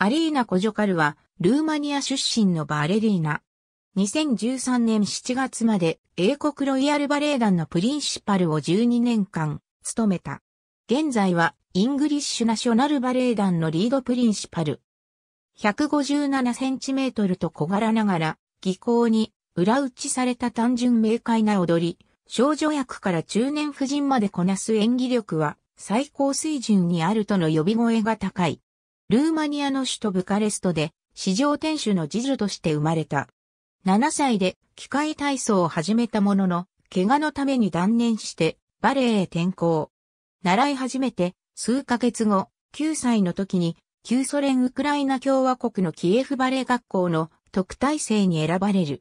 アリーナ・コジョカルは、ルーマニア出身のバレリーナ。2013年7月まで英国ロイヤルバレエ団のプリンシパルを12年間務めた。現在はイングリッシュナショナルバレエ団のリードプリンシパル。157センチメートルと小柄ながら、技巧に裏打ちされた単純明快な踊り、少女役から中年婦人までこなす演技力は最高水準にあるとの呼び声が高い。ルーマニアの首都ブカレストで、市場店主の次女として生まれた。7歳で機械体操を始めたものの、怪我のために断念してバレエへ転向。習い始めて数ヶ月後、9歳の時に旧ソ連ウクライナ共和国のキエフバレエ学校の特待生に選ばれる。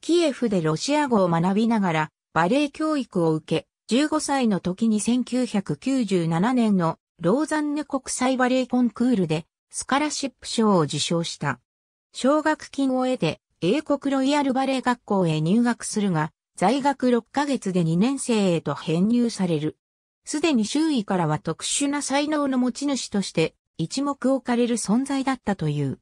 キエフでロシア語を学びながらバレエ教育を受け、15歳の時に1997年のローザンヌ国際バレエコンクールでスカラシップ賞を受賞した。奨学金を得て英国ロイヤルバレエ学校へ入学するが、在学6ヶ月で2年生へと編入される。すでに周囲からは特殊な才能の持ち主として一目置かれる存在だったという。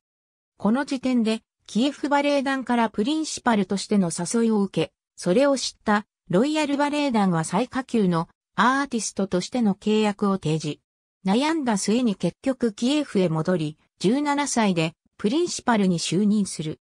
この時点で、キエフバレエ団からプリンシパルとしての誘いを受け、それを知ったロイヤルバレエ団は最下級のアーティストとしての契約を提示。悩んだ末に結局キエフへ戻り、17歳でプリンシパルに就任する。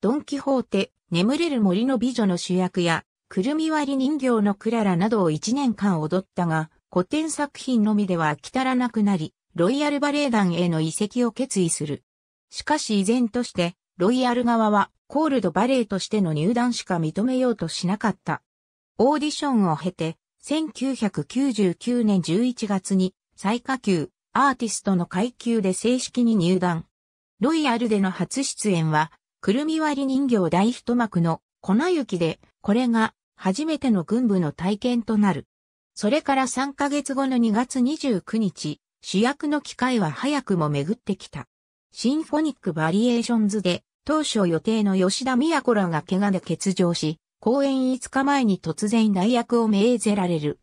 ドンキホーテ、眠れる森の美女の主役や、くるみ割り人形のクララなどを1年間踊ったが、古典作品のみでは飽き足らなくなり、ロイヤルバレエ団への移籍を決意する。しかし依然として、ロイヤル側はコールドバレエとしての入団しか認めようとしなかった。オーディションを経て、1999年11月に最下級、アーティストの階級で正式に入団。ロイヤルでの初出演は、くるみ割り人形大一幕の粉雪で、これが初めての軍部の体験となる。それから3ヶ月後の2月29日、主役の機会は早くも巡ってきた。シンフォニックバリエーションズで、当初予定の吉田都らが怪我で欠場し、公演5日前に突然代役を命ぜられる。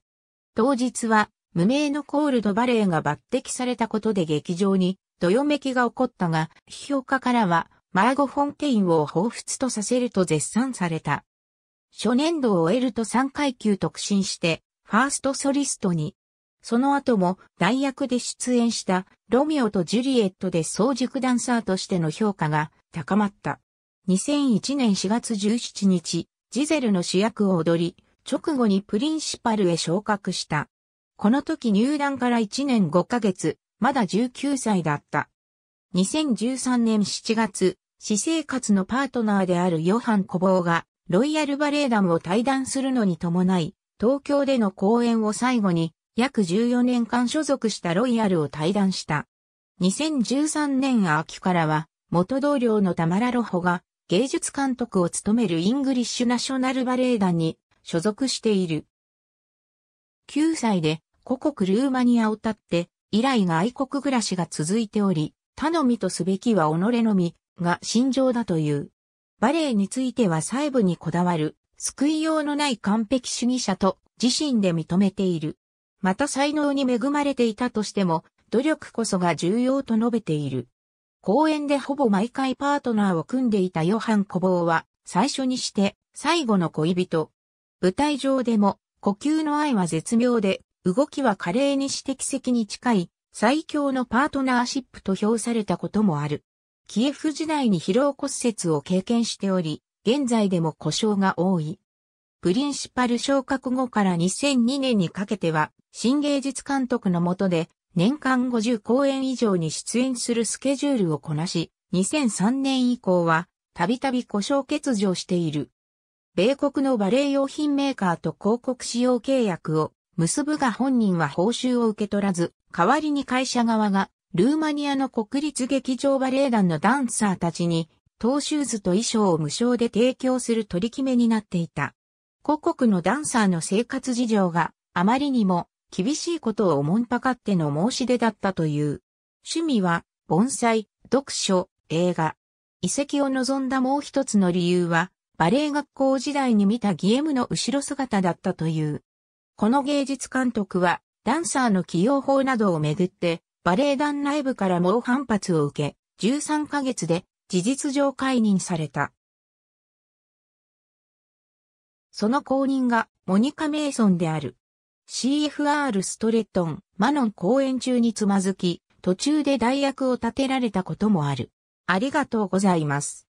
当日は、無名のコールドバレーが抜擢されたことで劇場にどよめきが起こったが、批評家からはマーゴ・フォンテインを彷彿とさせると絶賛された。初年度を終えると3階級特進して、ファーストソリストに。その後も代役で出演したロミオとジュリエットで早熟ダンサーとしての評価が高まった。2001年4月17日、ジゼルの主役を踊り、直後にプリンシパルへ昇格した。この時入団から1年5ヶ月、まだ19歳だった。2013年7月、私生活のパートナーであるヨハン・コボーが、ロイヤル・バレエ団を退団するのに伴い、東京での公演を最後に、約14年間所属したロイヤルを退団した。2013年秋からは、元同僚のタマラ・ロホが、芸術監督を務めるイングリッシュ・ナショナル・バレエ団に所属している。9歳で故国ルーマニアを立って、以来が愛国暮らしが続いており、頼みとすべきは己のみが心情だという。バレエについては細部にこだわる、救いようのない完璧主義者と自身で認めている。また才能に恵まれていたとしても、努力こそが重要と述べている。公演でほぼ毎回パートナーを組んでいたヨハン・コボーは、最初にして、最後の恋人。舞台上でも、呼吸の愛は絶妙で、動きは華麗に指摘席に近い最強のパートナーシップと評されたこともある。キエフ時代に疲労骨折を経験しており、現在でも故障が多い。プリンシパル昇格後から2002年にかけては、新芸術監督の下で、年間50公演以上に出演するスケジュールをこなし、2003年以降は、たびたび故障欠場している。米国のバレエ用品メーカーと広告使用契約を結ぶが本人は報酬を受け取らず、代わりに会社側が、ルーマニアの国立劇場バレエ団のダンサーたちに、トーシューズと衣装を無償で提供する取り決めになっていた。故国のダンサーの生活事情があまりにも厳しいことを思んぱかっての申し出だったという。趣味は盆栽、読書、映画。遺跡を望んだもう一つの理由は、バレエ学校時代に見たギエムの後ろ姿だったという。この芸術監督は、ダンサーの起用法などをめぐって、バレエ団内部から猛反発を受け、13ヶ月で事実上解任された。その後任がモニカ・メイソンである。CFR ストレットン、マノン公演中につまずき、途中で代役を立てられたこともある。ありがとうございます。